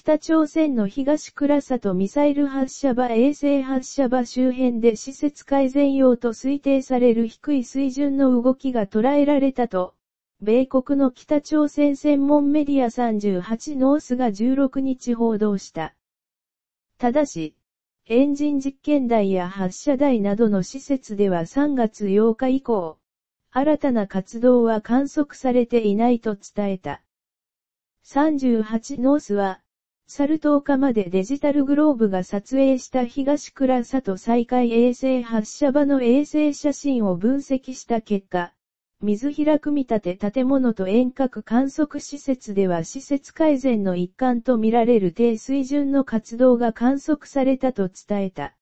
北朝鮮の東倉里ミサイル発射場衛星発射場周辺で施設改善用と推定される低い水準の動きが捉えられたと、米国の北朝鮮専門メディア38ノースが16日報道した。ただし、エンジン実験台や発射台などの施設では3月8日以降、新たな活動は観測されていないと伝えた。38ノースは、サル10日までデジタルグローブが撮影した東倉里再開衛星発射場の衛星写真を分析した結果、水平組み立て建物と遠隔観測施設では施設改善の一環とみられる低水準の活動が観測されたと伝えた。